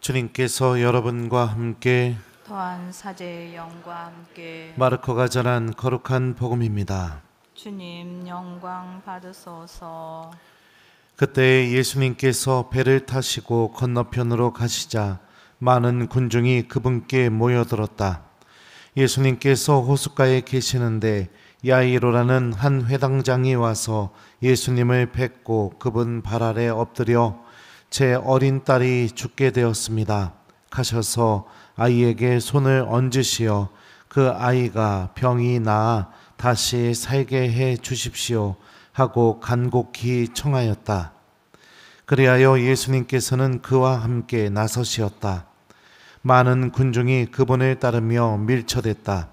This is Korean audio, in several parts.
주님께서 여러분과 함께 더한 사제의 영과 함께 마르코가 전한 거룩한 복음입니다. 주님 영광 받으소서. 그때 예수님께서 배를 타시고 건너편으로 가시자 많은 군중이 그분께 모여들었다. 예수님께서 호숫가에 계시는데 야이로라는 한 회당장이 와서 예수님을 뵙고 그분 발 아래 엎드려 제 어린 딸이 죽게 되었습니다. 하셔서 아이에게 손을 얹으시어 그 아이가 병이 나아 다시 살게 해 주십시오 하고 간곡히 청하였다. 그리하여 예수님께서는 그와 함께 나서시었다. 많은 군중이 그분을 따르며 밀쳐댔다.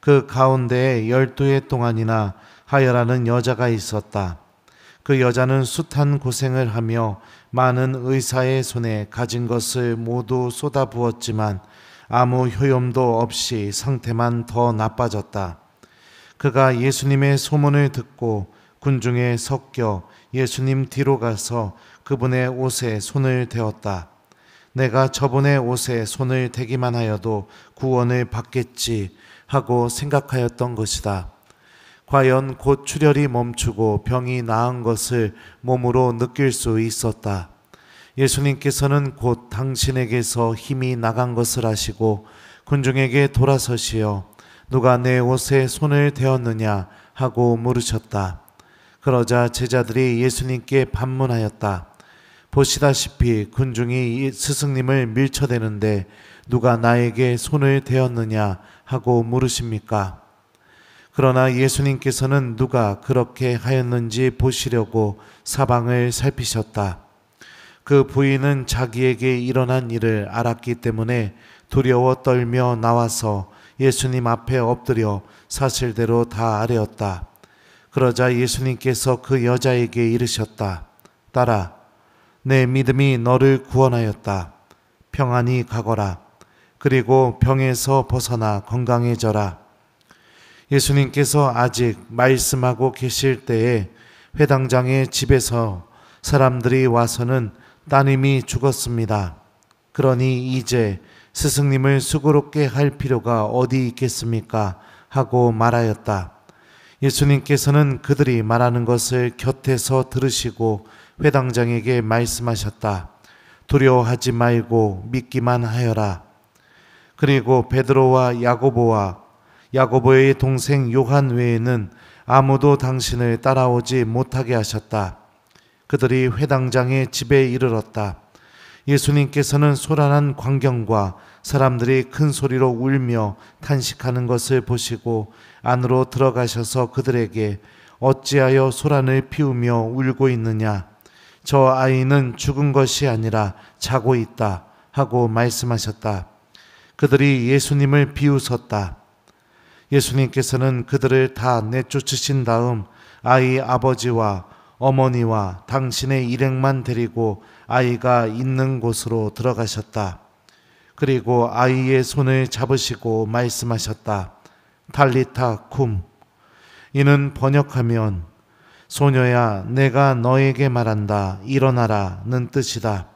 그 가운데에 열두해 동안이나 하여라는 여자가 있었다. 그 여자는 숱한 고생을 하며 많은 의사의 손에 가진 것을 모두 쏟아부었지만 아무 효염도 없이 상태만 더 나빠졌다. 그가 예수님의 소문을 듣고 군중에 섞여 예수님 뒤로 가서 그분의 옷에 손을 대었다. 내가 저분의 옷에 손을 대기만 하여도 구원을 받겠지 하고 생각하였던 것이다. 과연 곧 출혈이 멈추고 병이 나은 것을 몸으로 느낄 수 있었다. 예수님께서는 곧 당신에게서 힘이 나간 것을 아시고 군중에게 돌아서시어 누가 내 옷에 손을 대었느냐 하고 물으셨다. 그러자 제자들이 예수님께 반문하였다. 보시다시피 군중이 스승님을 밀쳐대는데 누가 나에게 손을 대었느냐 하고 물으십니까? 그러나 예수님께서는 누가 그렇게 하였는지 보시려고 사방을 살피셨다. 그 부인은 자기에게 일어난 일을 알았기 때문에 두려워 떨며 나와서 예수님 앞에 엎드려 사실대로 다 아뢰었다. 그러자 예수님께서 그 여자에게 이르셨다. 따라, 내 믿음이 너를 구원하였다. 평안히 가거라. 그리고 병에서 벗어나 건강해져라. 예수님께서 아직 말씀하고 계실 때에 회당장의 집에서 사람들이 와서는 따님이 죽었습니다. 그러니 이제 스승님을 수고롭게 할 필요가 어디 있겠습니까? 하고 말하였다. 예수님께서는 그들이 말하는 것을 곁에서 들으시고 회당장에게 말씀하셨다. 두려워하지 말고 믿기만 하여라. 그리고 베드로와 야고보와 야고보의 동생 요한 외에는 아무도 당신을 따라오지 못하게 하셨다. 그들이 회당장의 집에 이르렀다. 예수님께서는 소란한 광경과 사람들이 큰 소리로 울며 탄식하는 것을 보시고 안으로 들어가셔서 그들에게 어찌하여 소란을 피우며 울고 있느냐? 저 아이는 죽은 것이 아니라 자고 있다. 하고 말씀하셨다. 그들이 예수님을 비웃었다. 예수님께서는 그들을 다 내쫓으신 다음 아이 아버지와 어머니와 당신의 일행만 데리고 아이가 있는 곳으로 들어가셨다. 그리고 아이의 손을 잡으시고 말씀하셨다. 달리타 쿰. 이는 번역하면 소녀야 내가 너에게 말한다. 일어나라는 뜻이다.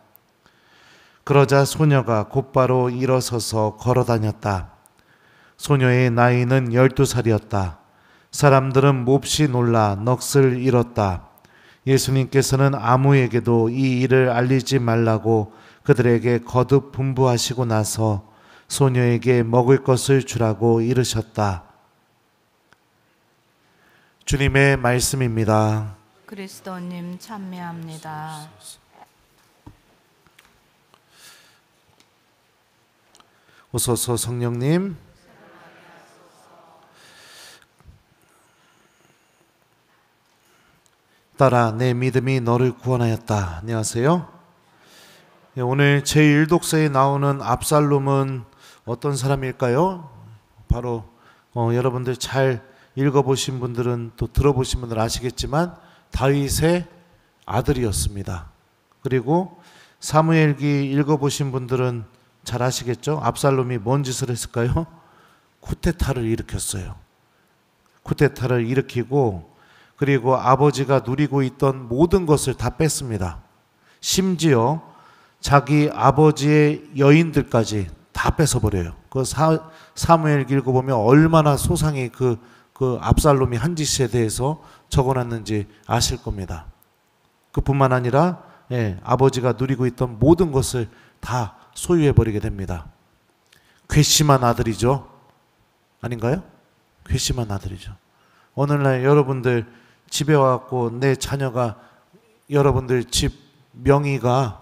그러자 소녀가 곧바로 일어서서 걸어 다녔다. 소녀의 나이는 1 2 살이었다 사람들은 몹시 놀라 넋을 잃었다. 예수님께서는 아무에게도 이 일을 알리지 말라고 그들에게 거듭 분부하시고 나서 소녀에게 먹을 것을 주라고 이르셨다. 주님의 말씀입니다. 그리스도님 찬미합니다. 오소서 성령님. 따라 내 믿음이 너를 구원하였다. 안녕하세요. 예, 오늘 제1독서에 나오는 압살롬은 어떤 사람일까요? 바로 어, 여러분들 잘 읽어보신 분들은 또 들어보신 분들 아시겠지만 다윗의 아들이었습니다. 그리고 사무엘기 읽어보신 분들은 잘 아시겠죠? 압살롬이 뭔 짓을 했을까요? 쿠데타를 일으켰어요. 쿠데타를 일으키고 그리고 아버지가 누리고 있던 모든 것을 다 뺐습니다. 심지어 자기 아버지의 여인들까지 다 뺏어버려요. 그 사, 사무엘 길고 보면 얼마나 소상히 그, 그 압살롬이 한 짓에 대해서 적어놨는지 아실 겁니다. 그뿐만 아니라 예, 아버지가 누리고 있던 모든 것을 다 소유해버리게 됩니다. 괘씸한 아들이죠. 아닌가요? 괘씸한 아들이죠. 오늘날 여러분들 집에 와갖고 내 자녀가 여러분들 집 명의가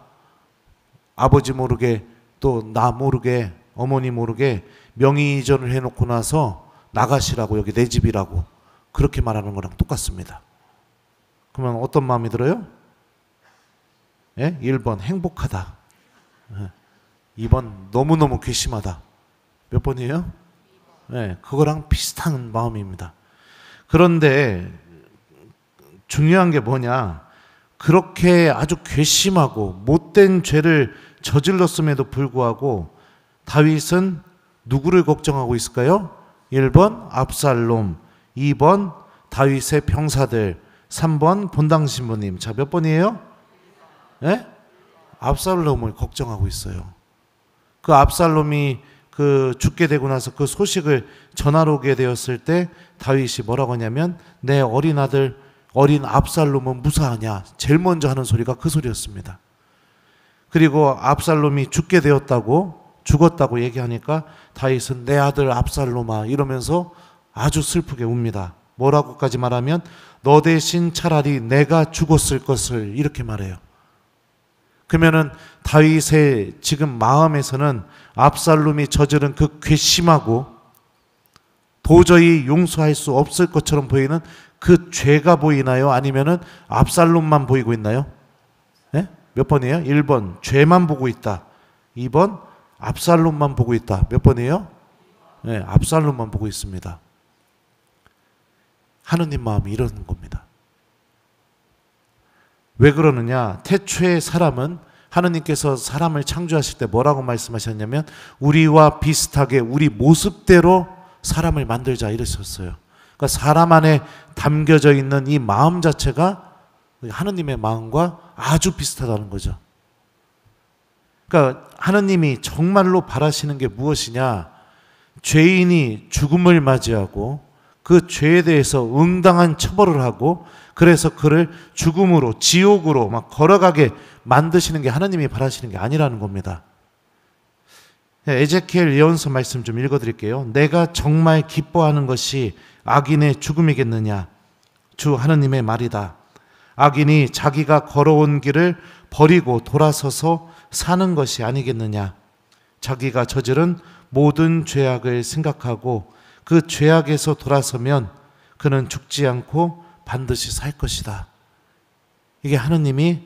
아버지 모르게 또 나 모르게 어머니 모르게 명의 이전을 해놓고 나서 나가시라고 여기 내 집이라고 그렇게 말하는 거랑 똑같습니다. 그러면 어떤 마음이 들어요? 예? 1번 행복하다. 2번 예. 너무너무 괘씸하다. 몇 번이에요? 예, 그거랑 비슷한 마음입니다. 그런데 중요한 게 뭐냐? 그렇게 아주 괘씸하고 못된 죄를 저질렀음에도 불구하고 다윗은 누구를 걱정하고 있을까요? 1번 압살롬, 2번 다윗의 병사들, 3번 본당 신부님. 자, 몇 번이에요? 예? 압살롬을 걱정하고 있어요. 그 압살롬이 그 죽게 되고 나서 그 소식을 전하러 오게 되었을 때 다윗이 뭐라고 하냐면 내 어린 아들 어린 압살롬은 무사하냐? 제일 먼저 하는 소리가 그 소리였습니다. 그리고 압살롬이 죽게 되었다고 죽었다고 얘기하니까 다윗은 내 아들 압살롬아 이러면서 아주 슬프게 웁니다. 뭐라고까지 말하면 너 대신 차라리 내가 죽었을 것을 이렇게 말해요. 그러면은 다윗의 지금 마음에서는 압살롬이 저지른 그 괘씸하고 도저히 용서할 수 없을 것처럼 보이는 그 죄가 보이나요? 아니면은 압살롬만 보이고 있나요? 네? 몇 번이에요? 1번 죄만 보고 있다. 2번 압살롬만 보고 있다. 몇 번이에요? 네, 압살롬만 보고 있습니다. 하느님 마음이 이런 겁니다. 왜 그러느냐? 태초에 사람은 하느님께서 사람을 창조하실 때 뭐라고 말씀하셨냐면 우리와 비슷하게 우리 모습대로 사람을 만들자 이러셨어요. 그러니까 사람 안에 담겨져 있는 이 마음 자체가 하느님의 마음과 아주 비슷하다는 거죠. 그러니까 하느님이 정말로 바라시는 게 무엇이냐? 죄인이 죽음을 맞이하고 그 죄에 대해서 응당한 처벌을 하고 그래서 그를 죽음으로 지옥으로 막 걸어가게 만드시는 게 하나님이 바라시는 게 아니라는 겁니다. 에제키 예언서 말씀 좀 읽어 드릴게요. 내가 정말 기뻐하는 것이 악인의 죽음이겠느냐? 주 하느님의 말이다. 악인이 자기가 걸어온 길을 버리고 돌아서서 사는 것이 아니겠느냐? 자기가 저지른 모든 죄악을 생각하고 그 죄악에서 돌아서면 그는 죽지 않고 반드시 살 것이다. 이게 하느님이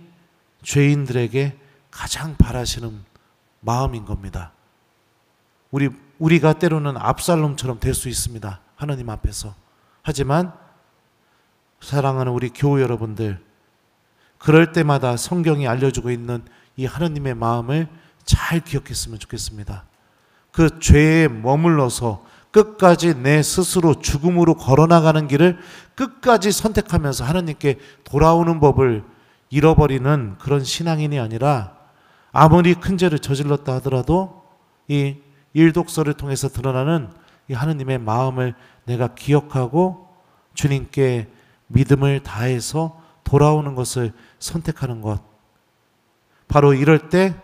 죄인들에게 가장 바라시는 마음인 겁니다. 우리 우리가 때로는 압살롬처럼 될 수 있습니다. 하나님 앞에서. 하지만 사랑하는 우리 교우 여러분들, 그럴 때마다 성경이 알려주고 있는 이 하나님의 마음을 잘 기억했으면 좋겠습니다. 그 죄에 머물러서 끝까지 내 스스로 죽음으로 걸어나가는 길을 끝까지 선택하면서 하나님께 돌아오는 법을 잃어버리는 그런 신앙인이 아니라 아무리 큰 죄를 저질렀다 하더라도 이 일독서를 통해서 드러나는 하느님의 마음을 내가 기억하고 주님께 믿음을 다해서 돌아오는 것을 선택하는 것. 바로 이럴 때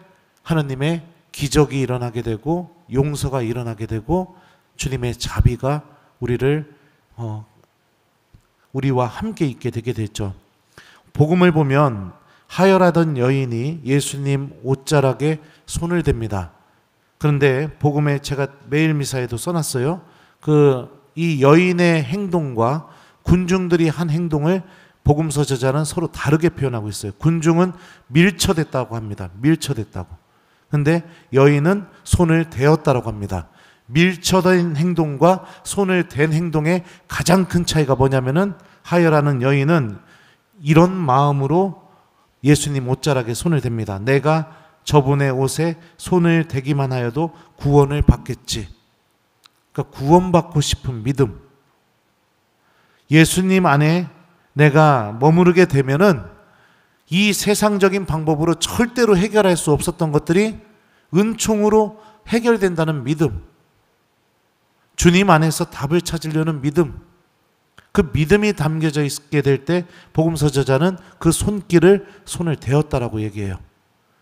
하느님의 기적이 일어나게 되고 용서가 일어나게 되고 주님의 자비가 우리를 어, 우리와 함께 있게 되게 되죠 복음을 보면 하열하던 여인이 예수님 옷자락에 손을 댑니다. 그런데 복음에 제가 매일 미사에도 써놨어요. 그 이 여인의 행동과 군중들이 한 행동을 복음서 저자는 서로 다르게 표현하고 있어요. 군중은 밀쳐댔다고 합니다. 밀쳐댔다고. 근데 여인은 손을 대었다라고 합니다. 밀쳐된 행동과 손을 댄 행동의 가장 큰 차이가 뭐냐면은 하여라는 여인은 이런 마음으로 예수님 옷자락에 손을 댑니다. 내가 저분의 옷에 손을 대기만 하여도 구원을 받겠지. 그러니까 구원받고 싶은 믿음. 예수님 안에 내가 머무르게 되면은 이 세상적인 방법으로 절대로 해결할 수 없었던 것들이 은총으로 해결된다는 믿음. 주님 안에서 답을 찾으려는 믿음. 그 믿음이 담겨져 있게 될 때 복음서 저자는 그 손길을 손을 대었다라고 얘기해요.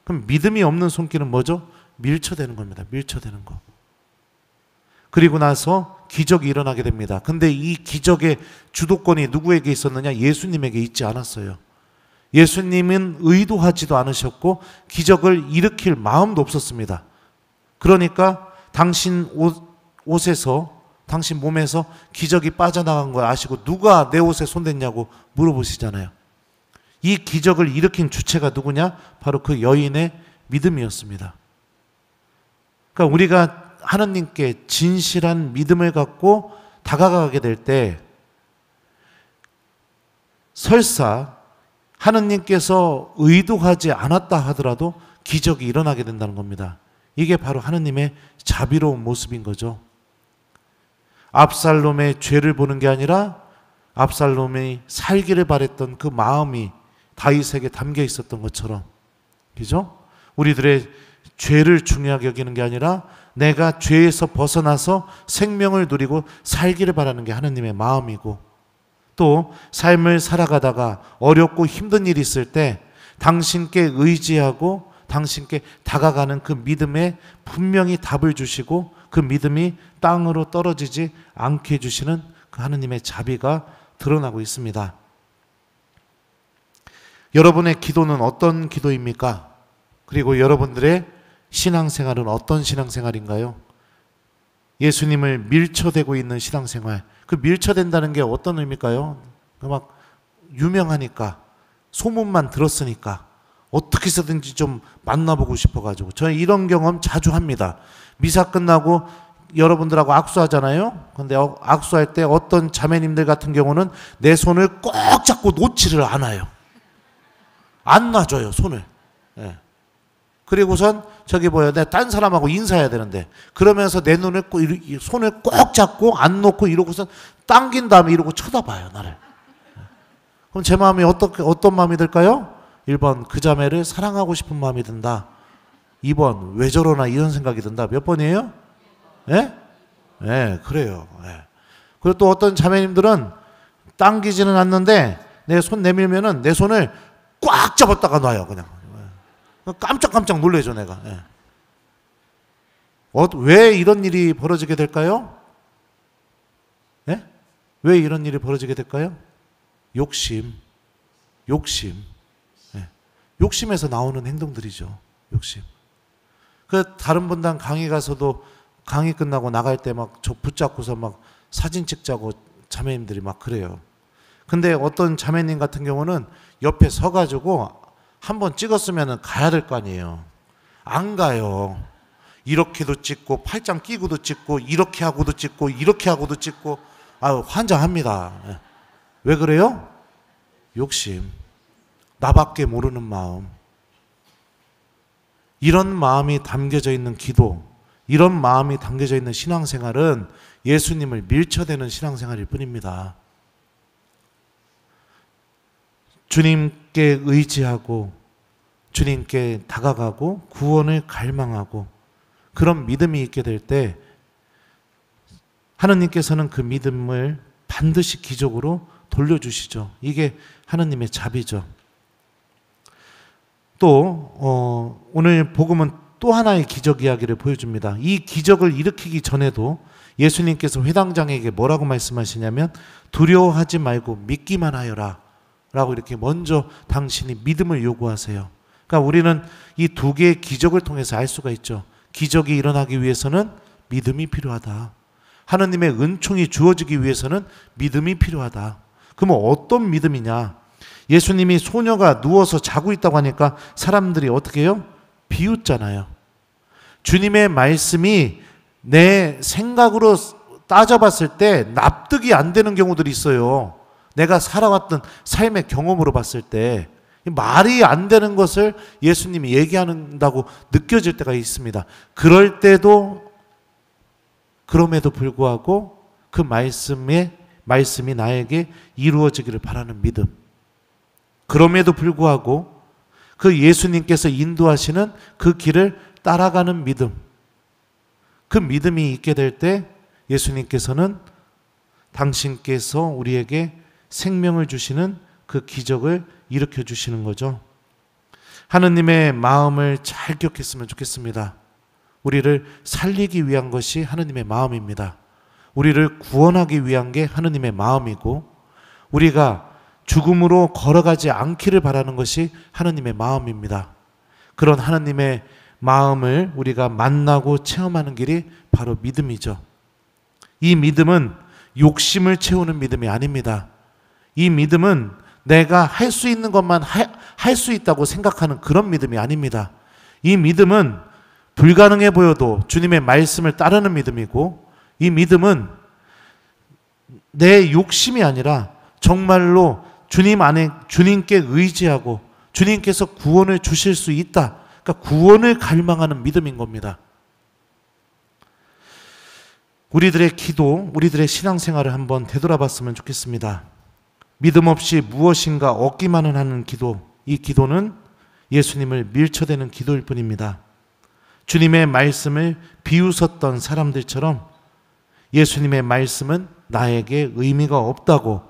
그럼 믿음이 없는 손길은 뭐죠? 밀쳐되는 겁니다. 밀쳐되는 거. 그리고 나서 기적이 일어나게 됩니다. 근데 이 기적의 주도권이 누구에게 있었느냐? 예수님에게 있지 않았어요. 예수님은 의도하지도 않으셨고 기적을 일으킬 마음도 없었습니다. 그러니까 당신 옷, 옷에서 당신 몸에서 기적이 빠져나간 걸 아시고 누가 내 옷에 손댔냐고 물어보시잖아요. 이 기적을 일으킨 주체가 누구냐? 바로 그 여인의 믿음이었습니다. 그러니까 우리가 하느님께 진실한 믿음을 갖고 다가가게 될 때 설사 하느님께서 의도하지 않았다 하더라도 기적이 일어나게 된다는 겁니다. 이게 바로 하느님의 자비로운 모습인 거죠. 압살롬의 죄를 보는 게 아니라 압살롬이 살기를 바랬던 그 마음이 다윗에게 담겨 있었던 것처럼 그죠? 우리들의 죄를 중요하게 여기는 게 아니라 내가 죄에서 벗어나서 생명을 누리고 살기를 바라는 게하느님의 마음이고 또 삶을 살아가다가 어렵고 힘든 일이 있을 때 당신께 의지하고 당신께 다가가는 그 믿음에 분명히 답을 주시고 그 믿음이 땅으로 떨어지지 않게 해주시는 그하느님의 자비가 드러나고 있습니다. 여러분의 기도는 어떤 기도입니까? 그리고 여러분들의 신앙생활은 어떤 신앙생활인가요? 예수님을 밀쳐대고 있는 신앙생활. 그 밀쳐댄다는 게 어떤 의미일까요? 그 막 유명하니까 소문만 들었으니까 어떻게 해서든지 좀 만나보고 싶어가지고 저는 이런 경험 자주 합니다. 미사 끝나고 여러분들하고 악수하잖아요. 근데 어, 악수할 때 어떤 자매님들 같은 경우는 내 손을 꼭 잡고 놓지를 않아요. 안 놔줘요, 손을. 예. 그리고선 저기 뭐야, 내딴 사람하고 인사해야 되는데 그러면서 내 눈을 꼭 손을 꼭 잡고 안 놓고 이러고선 당긴 다음에 이러고 쳐다봐요 나를. 예. 그럼 제 마음이 어떻게 어떤 마음이 들까요? 1번 그 자매를 사랑하고 싶은 마음이 든다. 2번 왜 저러나 이런 생각이 든다. 몇 번이에요? 예? 예, 그래요. 예. 그리고 또 어떤 자매님들은 당기지는 않는데 내 손 내밀면은 내 손을 꽉 잡았다가 놔요 그냥. 예. 깜짝깜짝 놀래죠 내가. 예. 어, 왜 이런 일이 벌어지게 될까요? 예? 왜 이런 일이 벌어지게 될까요? 욕심, 욕심, 예. 욕심에서 나오는 행동들이죠. 욕심. 그 다른 분당 강의 가서도 강의 끝나고 나갈 때 막 저 붙잡고서 막 사진 찍자고 자매님들이 막 그래요. 근데 어떤 자매님 같은 경우는 옆에 서가지고 한 번 찍었으면 가야 될 거 아니에요. 안 가요. 이렇게도 찍고 팔짱 끼고도 찍고 이렇게 하고도 찍고 이렇게 하고도 찍고 아 환장합니다. 예. 왜 그래요? 욕심. 나밖에 모르는 마음. 이런 마음이 담겨져 있는 기도, 이런 마음이 담겨져 있는 신앙생활은 예수님을 밀쳐대는 신앙생활일 뿐입니다. 주님께 의지하고 주님께 다가가고 구원을 갈망하고 그런 믿음이 있게 될 때 하느님께서는 그 믿음을 반드시 기적으로 돌려주시죠. 이게 하느님의 자비죠. 또 어, 오늘 복음은 또 하나의 기적 이야기를 보여줍니다. 이 기적을 일으키기 전에도 예수님께서 회당장에게 뭐라고 말씀하시냐면 두려워하지 말고 믿기만 하여라. 라고 이렇게 먼저 당신이 믿음을 요구하세요. 그러니까 우리는 이 두 개의 기적을 통해서 알 수가 있죠. 기적이 일어나기 위해서는 믿음이 필요하다. 하느님의 은총이 주어지기 위해서는 믿음이 필요하다. 그러면 어떤 믿음이냐? 예수님이 소녀가 누워서 자고 있다고 하니까 사람들이 어떻게 해요? 비웃잖아요. 주님의 말씀이 내 생각으로 따져봤을 때 납득이 안 되는 경우들이 있어요. 내가 살아왔던 삶의 경험으로 봤을 때 말이 안 되는 것을 예수님이 얘기한다고 느껴질 때가 있습니다. 그럴 때도 그럼에도 불구하고 그 말씀에 말씀이 나에게 이루어지기를 바라는 믿음. 그럼에도 불구하고 그 예수님께서 인도하시는 그 길을 따라가는 믿음. 그 믿음이 있게 될 때 예수님께서는 당신께서 우리에게 생명을 주시는 그 기적을 일으켜 주시는 거죠. 하느님의 마음을 잘 기억했으면 좋겠습니다. 우리를 살리기 위한 것이 하느님의 마음입니다. 우리를 구원하기 위한 게 하느님의 마음이고 우리가 죽음으로 걸어가지 않기를 바라는 것이 하느님의 마음입니다. 그런 하느님의 마음을 우리가 만나고 체험하는 길이 바로 믿음이죠. 이 믿음은 욕심을 채우는 믿음이 아닙니다. 이 믿음은 내가 할 수 있는 것만 할 수 있다고 생각하는 그런 믿음이 아닙니다. 이 믿음은 불가능해 보여도 주님의 말씀을 따르는 믿음이고 이 믿음은 내 욕심이 아니라 정말로 주님 안에 주님께 의지하고 주님께서 구원을 주실 수 있다. 그러니까 구원을 갈망하는 믿음인 겁니다. 우리들의 기도, 우리들의 신앙생활을 한번 되돌아봤으면 좋겠습니다. 믿음 없이 무엇인가 얻기만은 하는 기도, 이 기도는 예수님을 밀쳐대는 기도일 뿐입니다. 주님의 말씀을 비웃었던 사람들처럼 예수님의 말씀은 나에게 의미가 없다고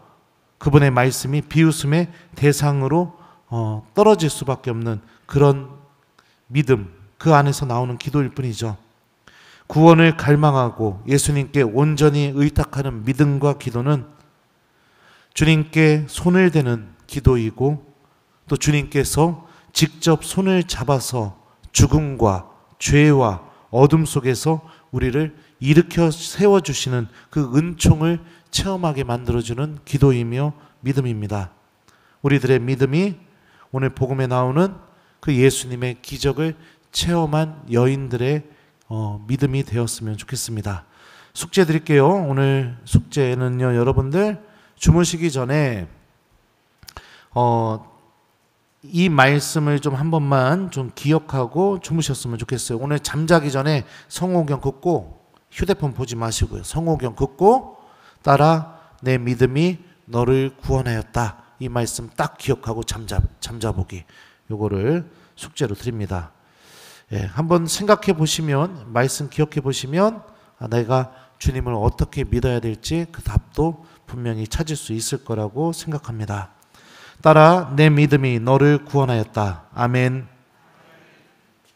그분의 말씀이 비웃음의 대상으로 어, 떨어질 수밖에 없는 그런 믿음, 그 안에서 나오는 기도일 뿐이죠. 구원을 갈망하고 예수님께 온전히 의탁하는 믿음과 기도는 주님께 손을 대는 기도이고 또 주님께서 직접 손을 잡아서 죽음과 죄와 어둠 속에서 우리를 일으켜 세워주시는 그 은총을 체험하게 만들어주는 기도이며 믿음입니다. 우리들의 믿음이 오늘 복음에 나오는 그 예수님의 기적을 체험한 여인들의 어, 믿음이 되었으면 좋겠습니다. 숙제 드릴게요. 오늘 숙제는요, 여러분들 주무시기 전에 어, 이 말씀을 좀 한 번만 좀 기억하고 주무셨으면 좋겠어요. 오늘 잠자기 전에 성호경 긋고 휴대폰 보지 마시고요. 성호경 긋고 따라 내 믿음이 너를 구원하였다. 이 말씀 딱 기억하고 잠자 잠자보기. 요거를 숙제로 드립니다. 예, 한번 생각해 보시면 말씀 기억해 보시면 아, 내가 주님을 어떻게 믿어야 될지 그 답도 분명히 찾을 수 있을 거라고 생각합니다. 따라 내 믿음이 너를 구원하였다. 아멘.